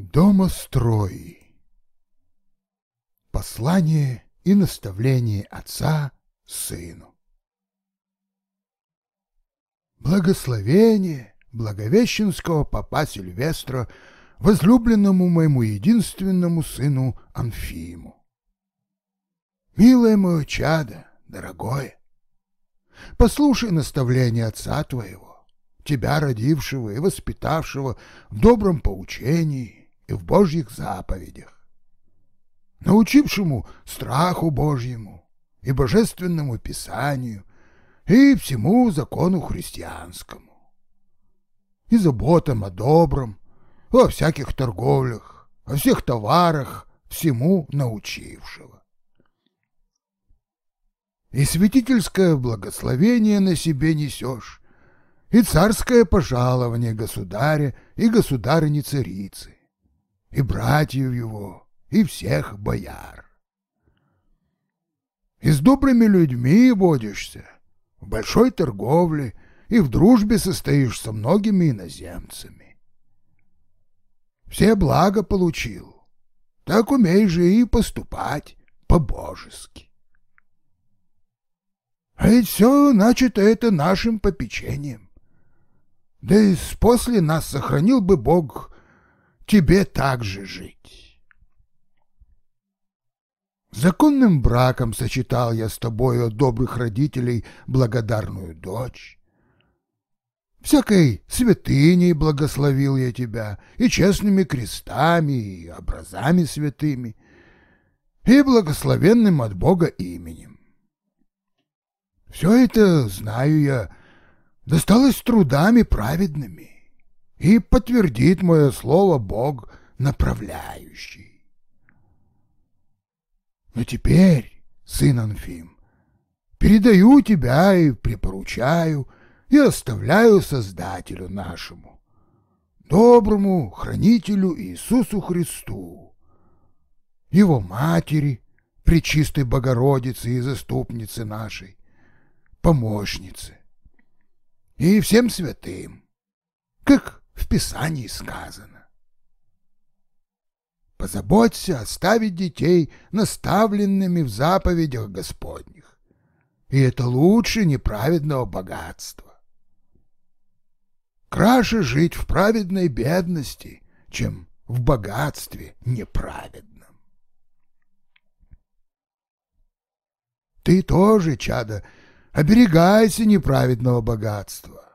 Домострой. Послание и наставление отца сыну. Благословение благовещенского папа Сильвестра возлюбленному моему единственному сыну Анфиму. Милое мое чадо, дорогое, послушай наставление отца твоего, тебя родившего и воспитавшего в добром поучении, и в Божьих заповедях, научившему страху Божьему и Божественному Писанию и всему закону христианскому, и заботам о добром, во всяких торговлях, о всех товарах, всему научившего. И святительское благословение на себе несешь, и царское пожалование государя и государыни-царицы, и братьев его, и всех бояр. И с добрыми людьми водишься, в большой торговле и в дружбе состоишь со многими иноземцами. Все благо получил, так умей же и поступать по-божески. А ведь все начато это нашим попечением. Да и после нас сохранил бы Бог тебе также жить. Законным браком сочетал я с тобою от добрых родителей благодарную дочь. Всякой святыней благословил я тебя, и честными крестами, и образами святыми, и благословенным от Бога именем. Все это, знаю я, досталось трудами праведными и подтвердит мое слово Бог направляющий. Но теперь, сын Анфим, передаю тебя и препоручаю и оставляю Создателю нашему, доброму хранителю Иисусу Христу, его матери, Пречистой Богородице и Заступнице нашей, Помощнице и всем святым, как в Писании сказано. Позаботься оставить детей наставленными в заповедях Господних, и это лучше неправедного богатства. Краше жить в праведной бедности, чем в богатстве неправедном. Ты тоже, чадо, оберегайся неправедного богатства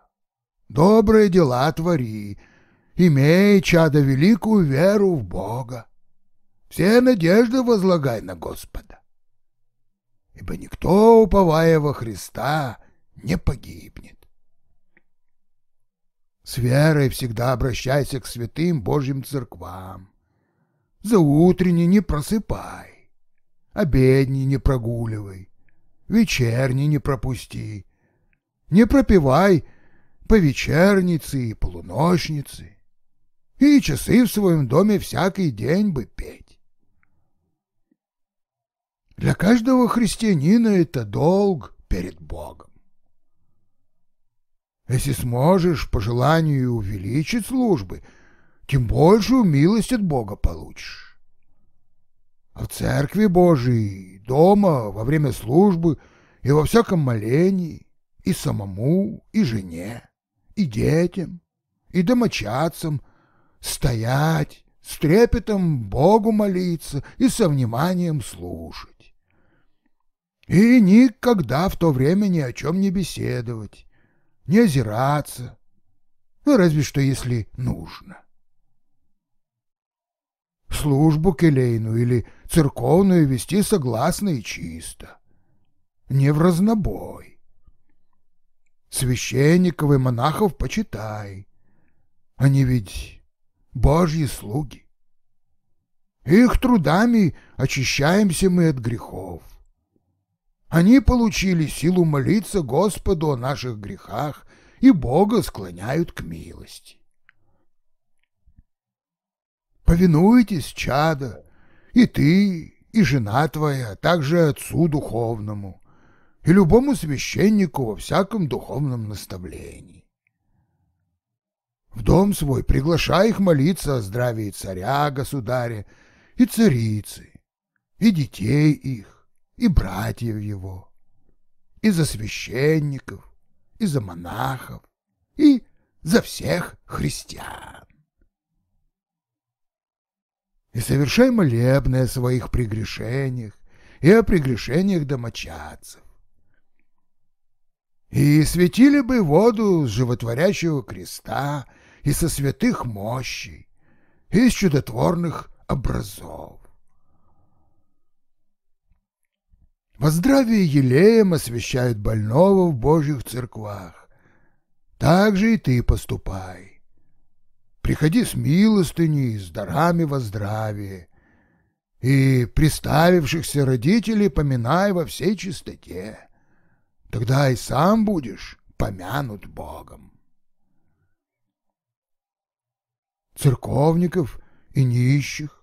добрые дела твори, имей, чада великую веру в Бога. Все надежды возлагай на Господа. Ибо никто, уповая во Христа, не погибнет. С верой всегда обращайся к святым Божьим церквам. За утренний не просыпай, обедни не прогуливай, вечерний не пропусти, не пропивай повечерницы и полуночницы, и часы в своем доме всякий день бы петь. Для каждого христианина это долг перед Богом. Если сможешь по желанию увеличить службы, тем большую милость от Бога получишь. А в церкви Божией, дома, во время службы и во всяком молении, и самому, и жене и детям, и домочадцам стоять, с трепетом Богу молиться и со вниманием слушать. И никогда в то время ни о чем не беседовать, не озираться, ну, разве что если нужно. Службу келейную или церковную вести согласно и чисто, не в разнобой священников и монахов почитай. Они ведь Божьи слуги. Их трудами очищаемся мы от грехов. Они получили силу молиться Господу о наших грехах и Бога склоняют к милости. Повинуйтесь, чада, и ты, и жена твоя, также отцу духовному, и любому священнику во всяком духовном наставлении. В дом свой приглашай их молиться о здравии царя, государя и царицы, и детей их, и братьев его, и за священников, и за монахов, и за всех христиан. И совершай молебное о своих прегрешениях и о прегрешениях домочадцев и светили бы воду с животворящего креста и со святых мощей, и из чудотворных образов. Во здравии елеем освящают больного в Божьих церквах. Так же и ты поступай. Приходи с милостыней, с дарами во здравии, и приставившихся родителей поминай во всей чистоте тогда и сам будешь помянут Богом. Церковников и нищих,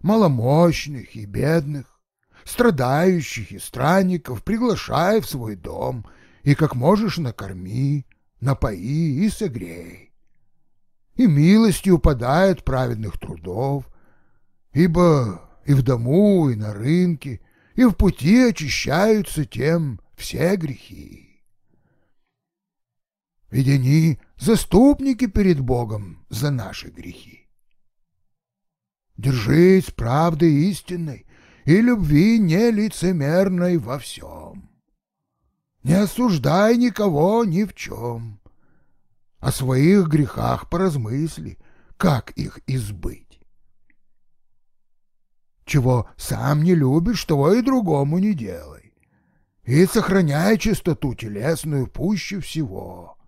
маломощных и бедных, страдающих и странников приглашай в свой дом и как можешь накорми, напои и согрей. И милостью подай от праведных трудов, ибо и в дому, и на рынке, и в пути очищаются тем, все грехи. Ведь они заступники перед Богом за наши грехи. Держись правды истинной и любви нелицемерной во всем. Не осуждай никого ни в чем. О своих грехах поразмысли, как их избыть. Чего сам не любишь, того и другому не делай и сохраняя чистоту телесную пуще всего.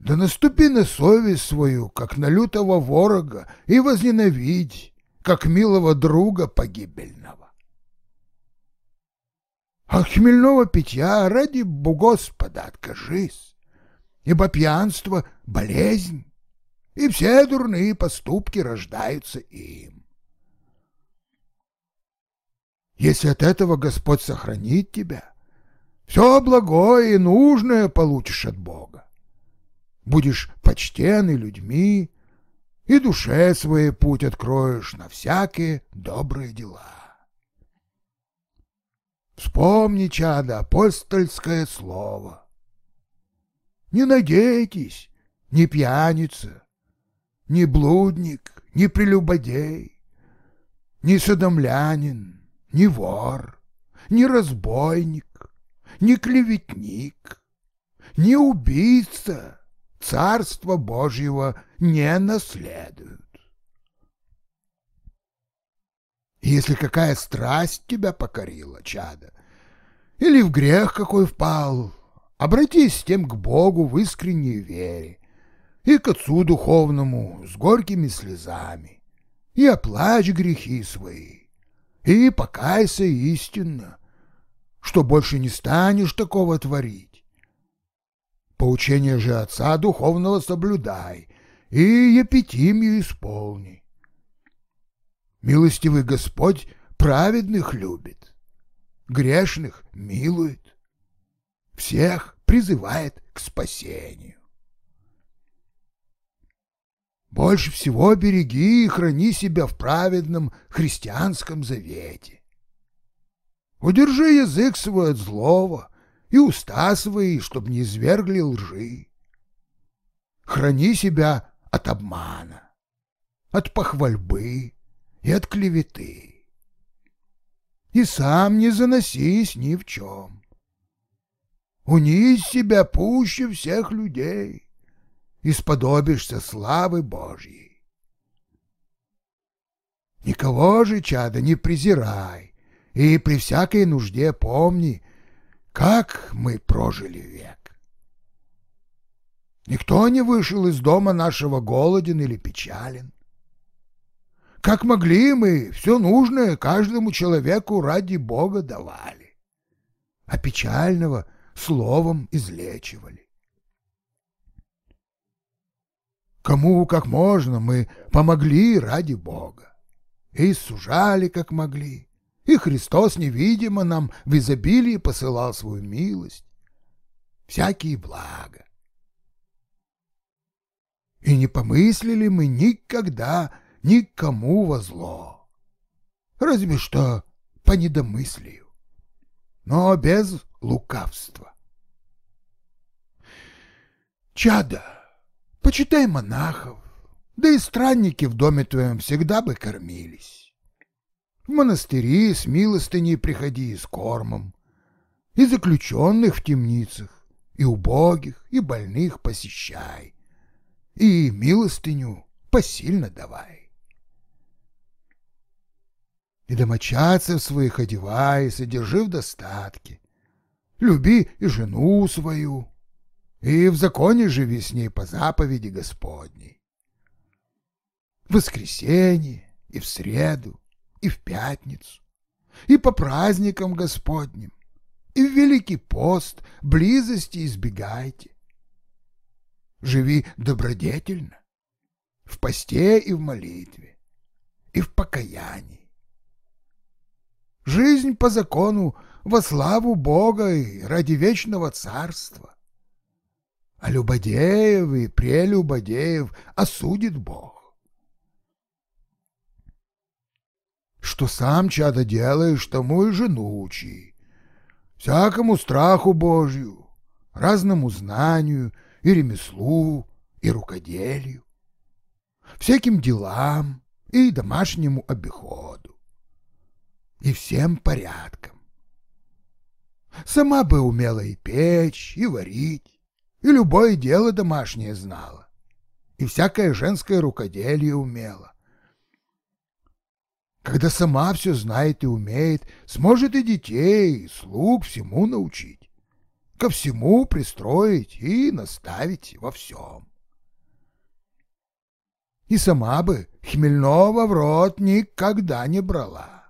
Да наступи на совесть свою, как на лютого ворога, и возненавидь, как милого друга погибельного. От хмельного питья ради Господа откажись, ибо пьянство — болезнь, и все дурные поступки рождаются им если от этого Господь сохранит тебя, все благое и нужное получишь от Бога. Будешь почтен людьми, и душе своей путь откроешь на всякие добрые дела. Вспомни, чадо, апостольское слово. Не надейтесь, не пьяница, не блудник, не прелюбодей, не садомлянин, не вор, не разбойник, не клеветник, не убийца Царство Божьего не наследуют. Если какая страсть тебя покорила, чада, или в грех какой впал, обратись с тем к Богу в искренней вере и к Отцу Духовному с горькими слезами, и оплачь грехи свои и покайся истинно, что больше не станешь такого творить. Поучение же отца духовного соблюдай и епитимию исполни. Милостивый Господь праведных любит, грешных милует, всех призывает к спасению. Больше всего береги и храни себя в праведном христианском завете. Удержи язык свой от злого и уста свои, чтобы не извергли лжи. Храни себя от обмана, от похвальбы и от клеветы. И сам не заносись ни в чем. Унись себя пуще всех людей исподобишься славы Божьей. Никого же, чада, не презирай, и при всякой нужде помни, как мы прожили век. Никто не вышел из дома нашего голоден или печален. Как могли мы, все нужное каждому человеку ради Бога давали, а печального словом излечивали. Кому как можно мы помогли ради Бога. И сужали как могли. И Христос невидимо нам в изобилии посылал свою милость. Всякие блага. И не помыслили мы никогда никому во зло. Разве что по недомыслию, но без лукавства. Чада! Почитай монахов, да и странники в доме твоем всегда бы кормились. В монастыри с милостыней приходи и с кормом, и заключенных в темницах, и убогих, и больных посещай, и милостыню посильно давай. И домочадцев своих одевай, содержи в достатке, люби и жену свою, и в законе живи с ней по заповеди Господней. В воскресенье и в среду, и в пятницу, и по праздникам Господним, и в Великий пост близости избегайте. Живи добродетельно, в посте и в молитве, и в покаянии. Жизнь по закону во славу Бога и ради вечного царства а любодеев и прелюбодеев осудит а Бог. Что сам чадо делаешь, тому и жену учи. Всякому страху Божью, разному знанию и ремеслу, и рукоделию, всяким делам и домашнему обиходу, и всем порядкам. Сама бы умела и печь, и варить, и любое дело домашнее знала, и всякое женское рукоделие умела. Когда сама все знает и умеет, сможет и детей, и слуг всему научить, ко всему пристроить и наставить во всем. И сама бы хмельного в рот никогда не брала.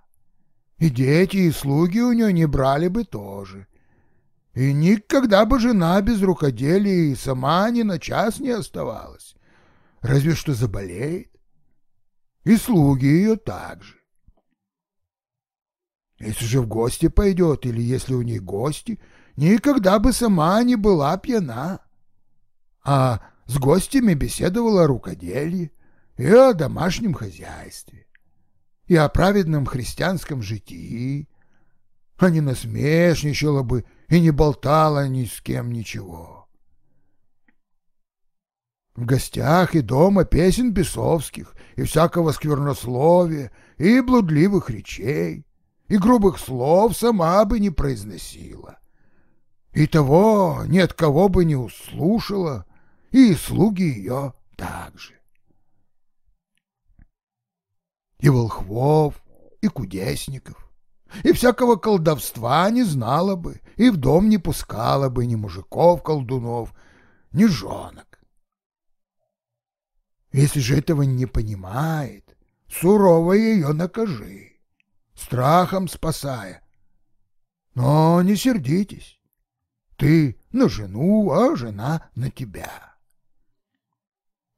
И дети, и слуги у нее не брали бы тоже — и никогда бы жена без рукоделия сама ни на час не оставалась, разве что заболеет. И слуги ее также. Если же в гости пойдет, или если у ней гости, никогда бы сама не была пьяна. А с гостями беседовала о рукоделии и о домашнем хозяйстве, и о праведном христианском житии, а не насмешничала бы и не болтала ни с кем ничего. В гостях и дома песен бесовских, и всякого сквернословия, и блудливых речей, и грубых слов сама бы не произносила. И того ни от кого бы не услушала, и слуги ее также. И волхвов, и кудесников, и всякого колдовства не знала бы, и в дом не пускала бы ни мужиков-колдунов, ни жонок. Если же этого не понимает, сурово ее накажи, страхом спасая. Но не сердитесь, ты на жену, а жена на тебя.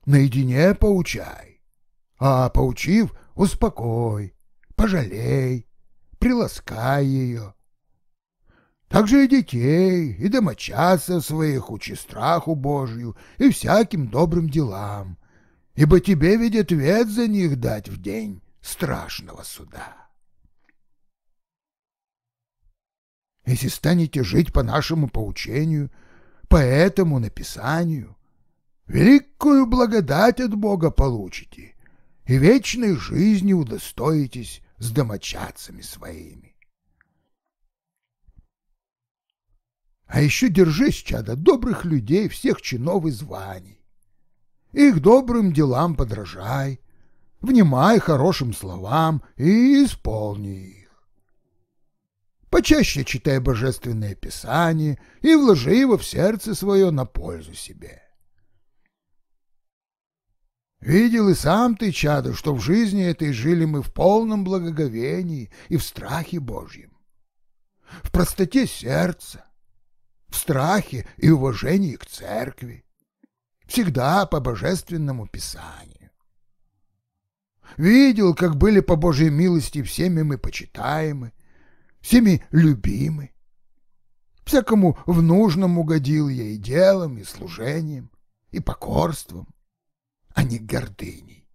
Наедине поучай, а поучив, успокой, пожалей, приласкай ее. Также и детей, и домочадцев своих учи страху Божию и всяким добрым делам, ибо тебе ведь ответ за них дать в день страшного суда. Если станете жить по нашему поучению, по этому написанию, великую благодать от Бога получите и вечной жизни удостоитесь, с домочадцами своими. А еще держись, чада, добрых людей всех чинов и званий. Их добрым делам подражай, внимай хорошим словам и исполни их. Почаще читай божественное писание и вложи его в сердце свое на пользу себе. Видел и сам ты, чадо, что в жизни этой жили мы в полном благоговении и в страхе Божьем, в простоте сердца, в страхе и уважении к церкви, всегда по божественному писанию. Видел, как были по Божьей милости всеми мы почитаемы, всеми любимы. Всякому в нужном угодил я и делом, и служением, и покорством а не гордыней.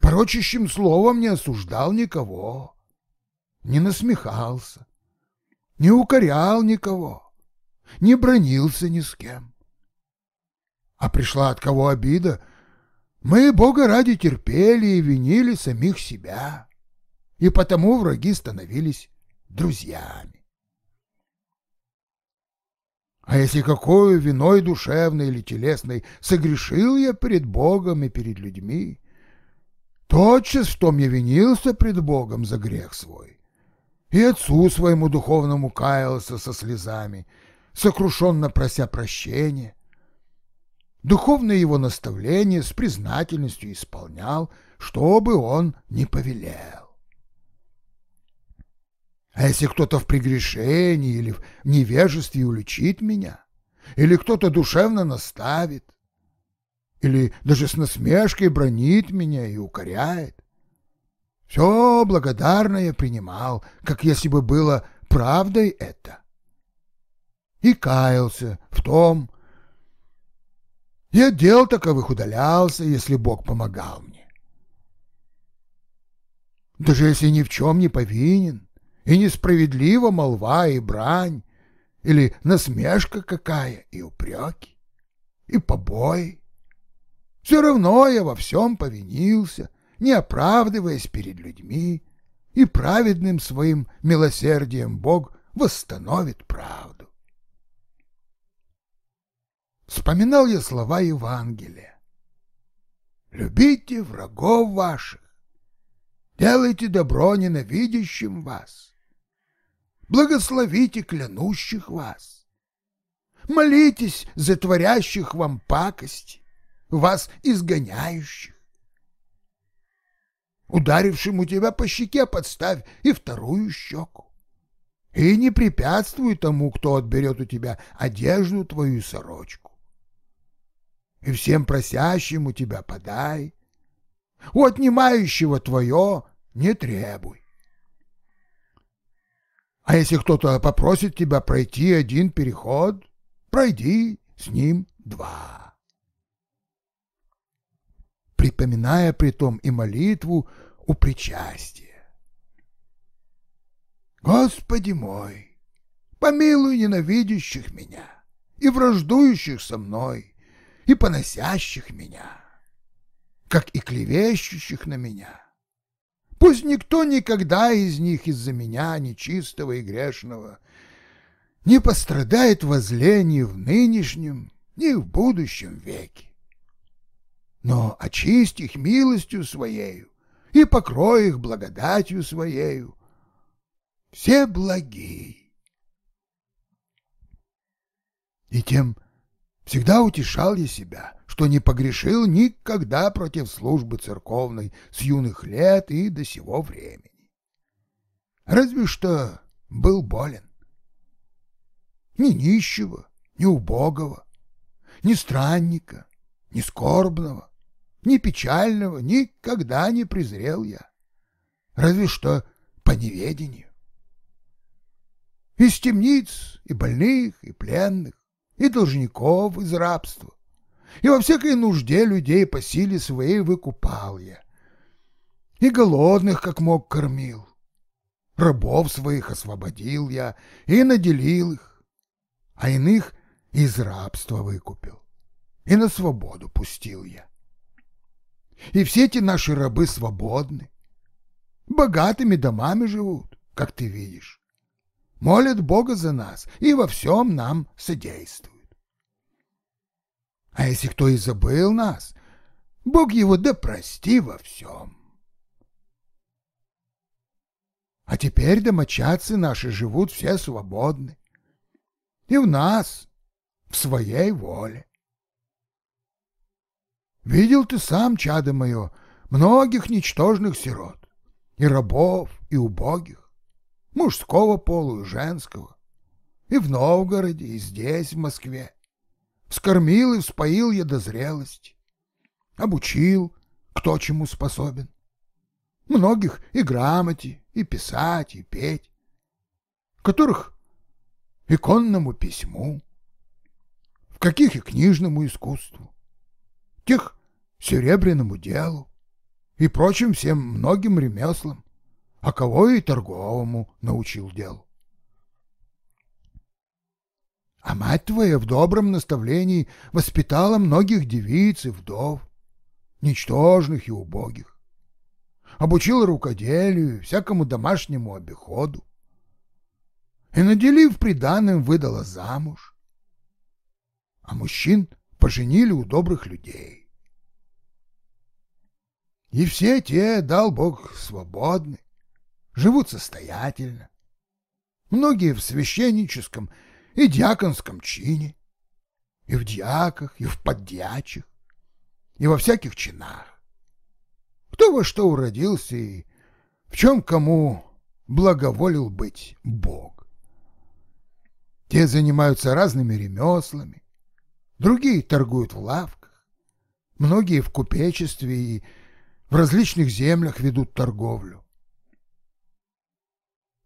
Порочащим словом не осуждал никого, не насмехался, не укорял никого, не бронился ни с кем. А пришла от кого обида, мы Бога ради терпели и винили самих себя, и потому враги становились друзьями. А если какую виной душевной или телесной согрешил я перед Богом и перед людьми, тотчас в том я винился пред Богом за грех свой. И отцу своему духовному каялся со слезами, сокрушенно прося прощения. Духовное его наставление с признательностью исполнял, что бы он не повелел. А если кто-то в прегрешении или в невежестве уличит меня, или кто-то душевно наставит, или даже с насмешкой бронит меня и укоряет, все благодарное принимал, как если бы было правдой это. И каялся в том, я дел таковых удалялся, если Бог помогал мне. Даже если ни в чем не повинен, и несправедливо молва и брань, или насмешка какая и упреки, и побои. Все равно я во всем повинился, не оправдываясь перед людьми, и праведным своим милосердием Бог восстановит правду. Вспоминал я слова Евангелия. «Любите врагов ваших, делайте добро ненавидящим вас» благословите клянущих вас. Молитесь за творящих вам пакости, вас изгоняющих. Ударившему тебя по щеке подставь и вторую щеку. И не препятствуй тому, кто отберет у тебя одежду твою и сорочку. И всем просящему тебя подай, у отнимающего твое не требуй. А если кто-то попросит тебя пройти один переход, пройди с ним два. Припоминая при том и молитву у причастия. Господи мой, помилуй ненавидящих меня и враждующих со мной и поносящих меня, как и клевещущих на меня, Пусть никто никогда из них из-за меня, нечистого и грешного, не пострадает возле ни в нынешнем, ни в будущем веке. Но очисть их милостью своею и покрой их благодатью своею. Все благие. И тем всегда утешал я себя — что не погрешил никогда против службы церковной с юных лет и до сего времени. Разве что был болен. Ни нищего, ни убогого, ни странника, ни скорбного, ни печального никогда не презрел я, разве что по неведению. Из темниц, и больных, и пленных, и должников из рабства, и во всякой нужде людей по силе своей выкупал я. И голодных, как мог, кормил. Рабов своих освободил я и наделил их, а иных из рабства выкупил и на свободу пустил я. И все эти наши рабы свободны, богатыми домами живут, как ты видишь молят Бога за нас и во всем нам содействуют. А если кто и забыл нас, Бог его да прости во всем. А теперь домочадцы наши живут все свободны. И у нас, в своей воле. Видел ты сам, чадо мое, многих ничтожных сирот, и рабов, и убогих, мужского пола и женского, и в Новгороде, и здесь, в Москве скормил и вспоил я до зрелости, обучил, кто чему способен. Многих и грамоте, и писать, и петь, которых и конному письму, в каких и книжному искусству, тех серебряному делу и прочим всем многим ремеслам, а кого и торговому научил делу. А мать твоя в добром наставлении воспитала многих девиц и вдов, ничтожных и убогих. Обучила рукоделию всякому домашнему обиходу. И, наделив приданым, выдала замуж. А мужчин поженили у добрых людей. И все те, дал Бог, свободны, живут состоятельно. Многие в священническом и диаконском чине, и в диаках, и в поддьячих, и во всяких чинах. Кто во что уродился и в чем кому благоволил быть Бог. Те занимаются разными ремеслами, другие торгуют в лавках, многие в купечестве и в различных землях ведут торговлю.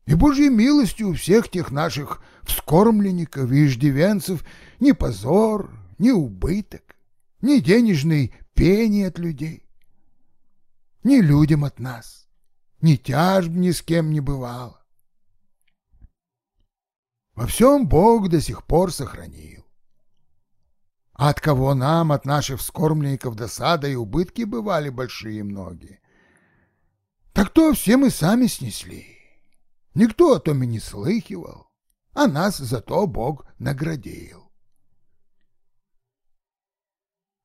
И Божьей милостью у всех тех наших вскормленников и иждивенцев ни позор, ни убыток, ни денежный пени от людей, ни людям от нас, ни тяжб ни с кем не бывало. Во всем Бог до сих пор сохранил. А от кого нам, от наших вскормленников досада и убытки бывали большие многие, так то все мы сами снесли. Никто о том и не слыхивал, а нас зато Бог наградил.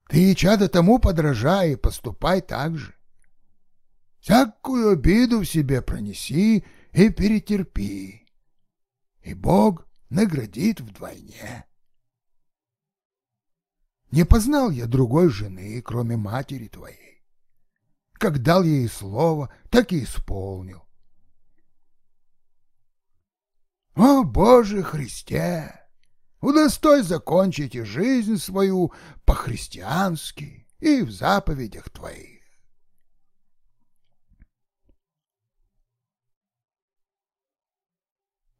Ты, чадо, тому подражай и поступай так же. Всякую обиду в себе пронеси и перетерпи, и Бог наградит вдвойне. Не познал я другой жены, кроме матери твоей. Как дал ей слово, так и исполнил. О, Боже Христе! Удостой закончить и жизнь свою по-христиански и в заповедях твоих.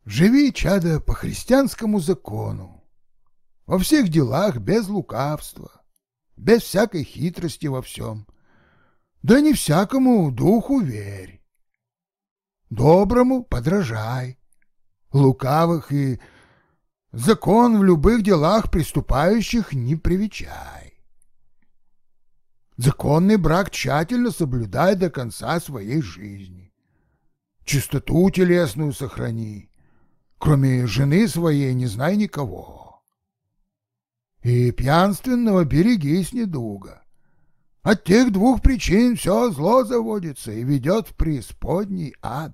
Живи, чада по христианскому закону, во всех делах без лукавства, без всякой хитрости во всем, да не всякому духу верь. Доброму подражай, лукавых и закон в любых делах приступающих не привечай. Законный брак тщательно соблюдай до конца своей жизни. Чистоту телесную сохрани. Кроме жены своей не знай никого. И пьянственного берегись недуга. От тех двух причин все зло заводится и ведет в преисподний ад.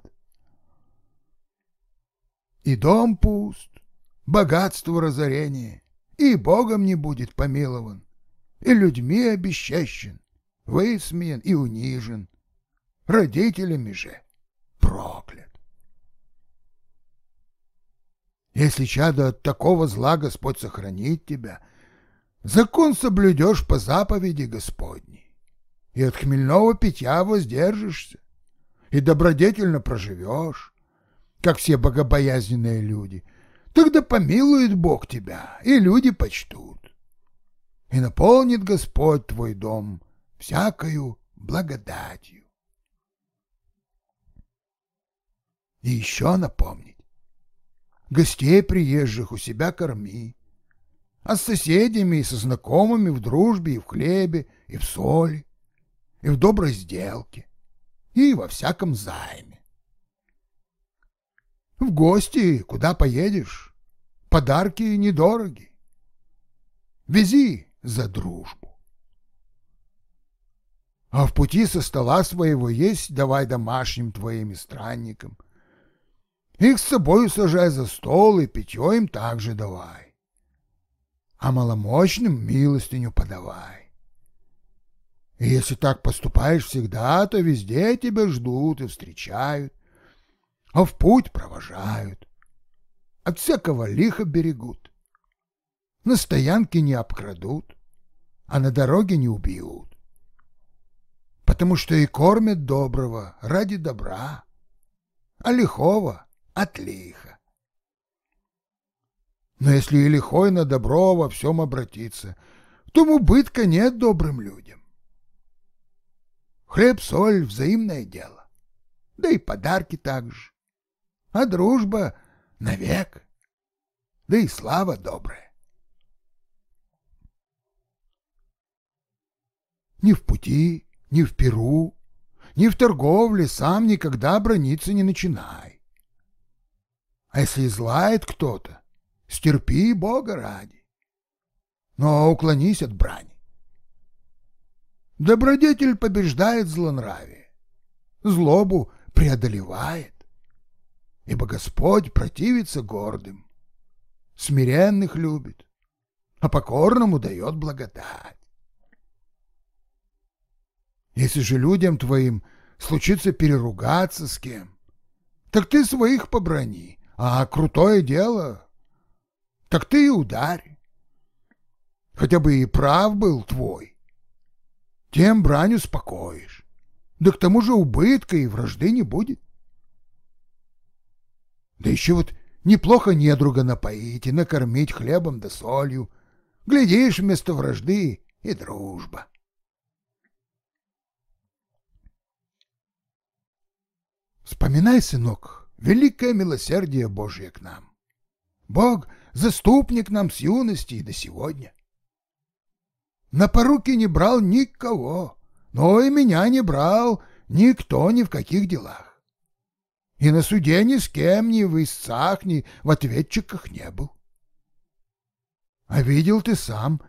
И дом пуст, богатство разорение, и Богом не будет помилован, и людьми обещащен, высмеян и унижен, родителями же проклят. Если, чадо, от такого зла Господь сохранит тебя, закон соблюдешь по заповеди Господней, и от хмельного питья воздержишься, и добродетельно проживешь, как все богобоязненные люди, тогда помилует Бог тебя, и люди почтут. И наполнит Господь твой дом всякою благодатью. И еще напомнить. Гостей приезжих у себя корми, а с соседями и со знакомыми в дружбе и в хлебе, и в соли, и в доброй сделке, и во всяком займе. В гости куда поедешь? Подарки недороги. Вези за дружбу. А в пути со стола своего есть давай домашним твоим и странникам. Их с собой сажай за стол и питье им также давай. А маломощным милостыню подавай. И если так поступаешь всегда, то везде тебя ждут и встречают а в путь провожают. От всякого лиха берегут. На стоянке не обкрадут, а на дороге не убьют. Потому что и кормят доброго ради добра, а лихого от лиха. Но если и лихой на добро во всем обратиться, то убытка нет добрым людям. Хлеб-соль — взаимное дело, да и подарки также а дружба навек. Да и слава добрая. Ни в пути, ни в Перу, ни в торговле сам никогда брониться не начинай. А если злает кто-то, стерпи Бога ради, но ну, а уклонись от брани. Добродетель побеждает злонравие, злобу преодолевает ибо Господь противится гордым, смиренных любит, а покорному дает благодать. Если же людям твоим случится переругаться с кем, так ты своих поброни, а крутое дело, так ты и ударь. Хотя бы и прав был твой, тем брань успокоишь, да к тому же убытка и вражды не будет. Да еще вот неплохо недруга напоить и накормить хлебом да солью. Глядишь, вместо вражды и дружба. Вспоминай, сынок, великое милосердие Божье к нам. Бог — заступник нам с юности и до сегодня. На поруки не брал никого, но и меня не брал никто ни в каких делах. И на суде ни с кем, ни в истцах, ни в ответчиках не был. А видел ты сам,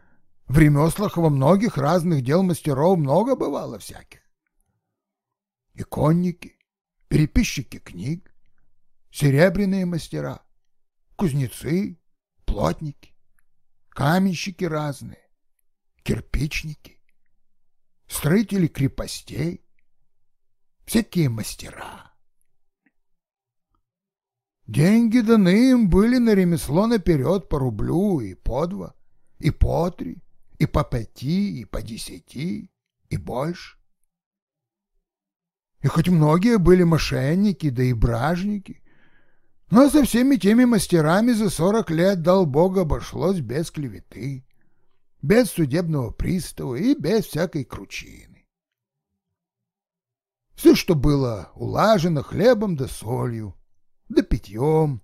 в ремеслах во многих разных дел мастеров много бывало всяких. И конники, переписчики книг, серебряные мастера, кузнецы, плотники, каменщики разные, кирпичники, строители крепостей, всякие мастера. Деньги даны им были на ремесло наперед по рублю и по два, и по три, и по пяти, и по десяти, и больше. И хоть многие были мошенники, да и бражники, но со всеми теми мастерами за сорок лет, дал Бог, обошлось без клеветы, без судебного пристава и без всякой кручины. Все, что было улажено хлебом да солью, да питьем,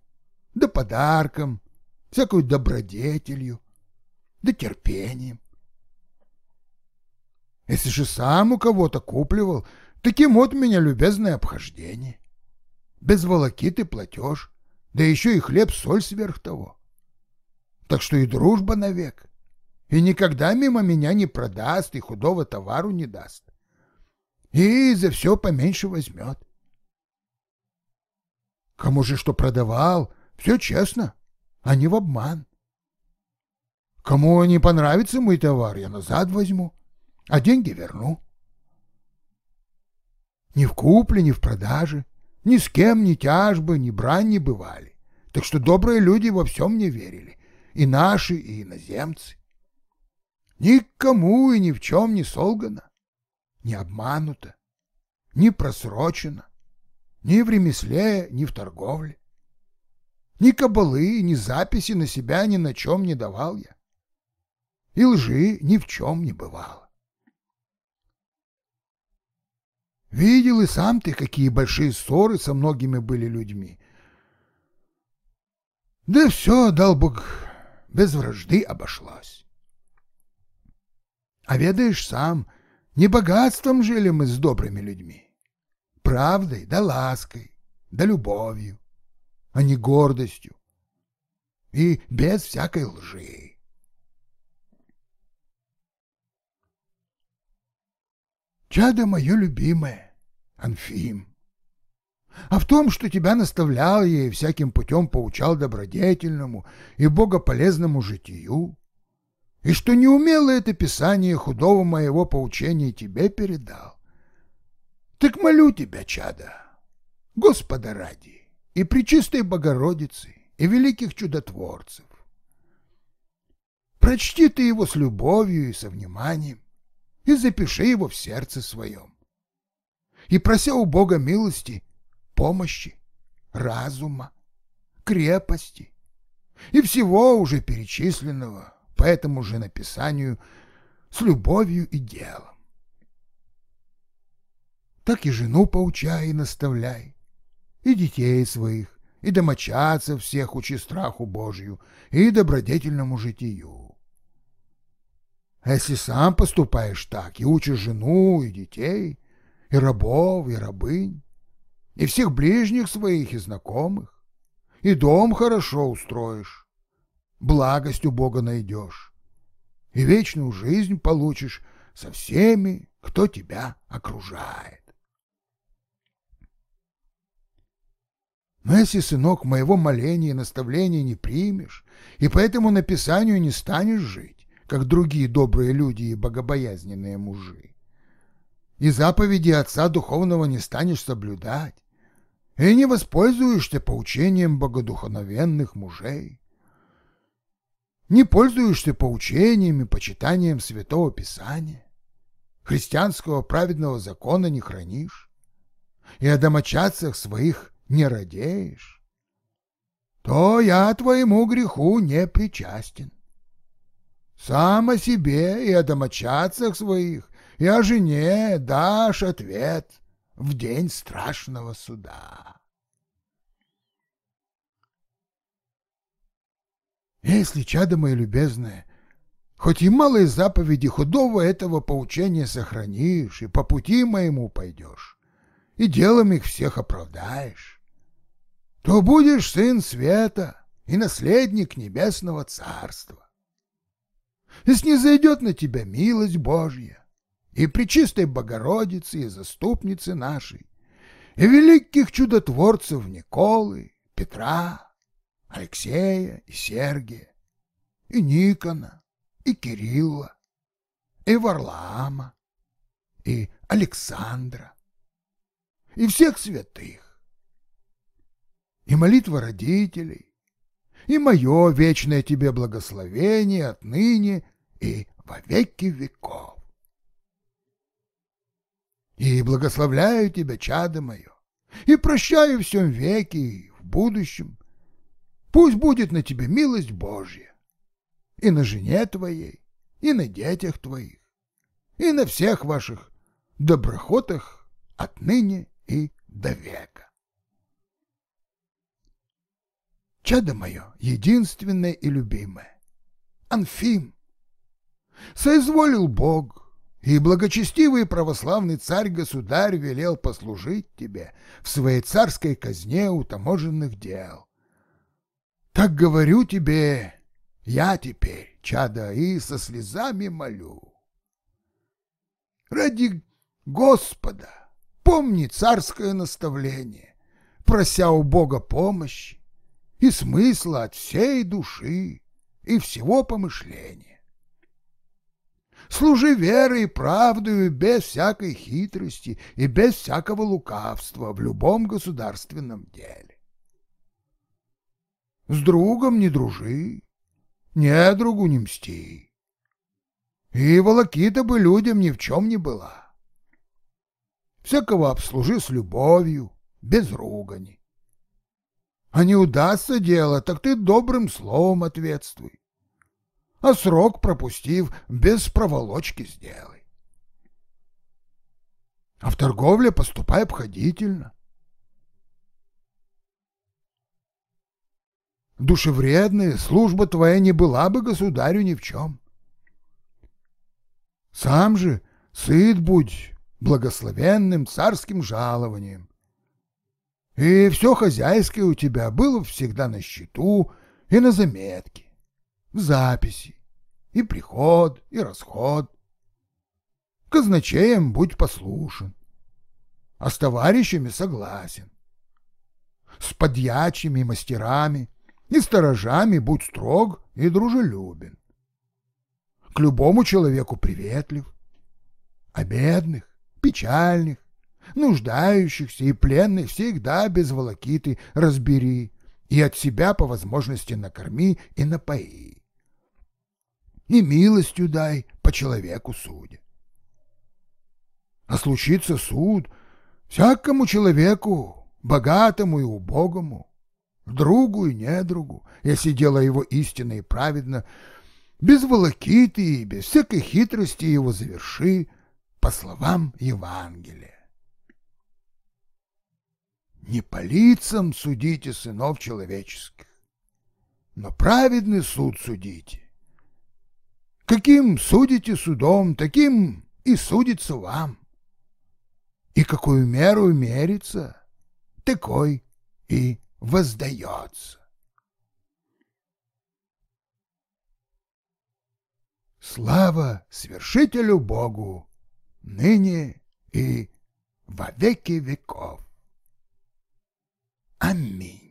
да подарком, всякую добродетелью, да терпением. Если же сам у кого-то купливал, таким вот меня любезное обхождение. Без волокиты платеж, да еще и хлеб-соль сверх того. Так что и дружба навек, и никогда мимо меня не продаст и худого товару не даст. И за все поменьше возьмет. Кому а же что продавал? Все честно, а не в обман. Кому не понравится мой товар, я назад возьму, а деньги верну. Ни в купле, ни в продаже, ни с кем, ни тяжбы, ни брань не бывали. Так что добрые люди во всем мне верили, и наши, и иноземцы. Никому и ни в чем не солгано, не обмануто, не просрочено. Ни в ремесле, ни в торговле. Ни кабалы, ни записи на себя ни на чем не давал я. И лжи ни в чем не бывало. Видел и сам ты, какие большие ссоры со многими были людьми. Да все, дал Бог, без вражды обошлось. А ведаешь сам, не богатством жили мы с добрыми людьми правдой да лаской, да любовью, а не гордостью и без всякой лжи. Чадо мое любимое, Анфим, а в том, что тебя наставлял я и всяким путем поучал добродетельному и богополезному житию, и что неумело это писание худого моего поучения тебе передал. Так молю тебя, чада, Господа ради, и Пречистой Богородицы, и великих чудотворцев. Прочти ты его с любовью и со вниманием, и запиши его в сердце своем. И прося у Бога милости, помощи, разума, крепости и всего уже перечисленного по этому же написанию с любовью и делом так и жену поучай и наставляй, и детей своих, и домочадцев всех учи страху Божию и добродетельному житию. А если сам поступаешь так и учишь жену и детей, и рабов, и рабынь, и всех ближних своих и знакомых, и дом хорошо устроишь, благость у Бога найдешь, и вечную жизнь получишь со всеми, кто тебя окружает. Месси, сынок, моего моления и наставления не примешь, и поэтому на Писанию не станешь жить, как другие добрые люди и богобоязненные мужи. И заповеди Отца Духовного не станешь соблюдать, и не воспользуешься поучением богодухновенных мужей. Не пользуешься поучением и почитанием Святого Писания. Христианского праведного закона не хранишь. И о домочадцах своих не родеешь, то я твоему греху не причастен. Сам о себе и о домочадцах своих, и о жене дашь ответ в день страшного суда. Если, чадо мое любезное, хоть и малые заповеди худого этого поучения сохранишь и по пути моему пойдешь, и делом их всех оправдаешь, то будешь сын света и наследник небесного царства. И снизойдет на тебя милость Божья и Пречистой Богородицы и Заступницы нашей, и великих чудотворцев Николы, Петра, Алексея и Сергия, и Никона, и Кирилла, и Варлаама, и Александра, и всех святых и молитва родителей, и мое вечное тебе благословение отныне и во веки веков. И благословляю тебя, чадо мое, и прощаю в всем веке и в будущем. Пусть будет на тебе милость Божья, и на жене твоей, и на детях твоих, и на всех ваших доброхотах отныне и до века. чадо мое, единственное и любимое, Анфим. Соизволил Бог, и благочестивый православный царь-государь велел послужить тебе в своей царской казне у таможенных дел. Так говорю тебе, я теперь, чадо, и со слезами молю. Ради Господа помни царское наставление, прося у Бога помощи, и смысла от всей души и всего помышления. Служи верой и правдою без всякой хитрости и без всякого лукавства в любом государственном деле. С другом не дружи, не другу не мсти. И волокита бы людям ни в чем не была. Всякого обслужи с любовью, без ругани. А не удастся дело, так ты добрым словом ответствуй. А срок пропустив, без проволочки сделай. А в торговле поступай обходительно. Душевредная служба твоя не была бы государю ни в чем. Сам же сыт будь благословенным царским жалованием, и все хозяйское у тебя было всегда на счету и на заметке, в записи, и приход, и расход. Казначеем будь послушен, а с товарищами согласен. С подьячими мастерами и сторожами будь строг и дружелюбен. К любому человеку приветлив, а бедных, печальных, Нуждающихся и пленных всегда без волокиты разбери и от себя по возможности накорми и напои. И милостью дай по человеку судя. А случится суд всякому человеку, богатому и убогому, другу и недругу, если дело его истинно и праведно, без волокиты и без всякой хитрости его заверши, по словам Евангелия. Не по лицам судите сынов человеческих, но праведный суд судите. Каким судите судом, таким и судится вам. И какую меру мерится, такой и воздается. Слава свершителю Богу, ныне и во веки веков. ami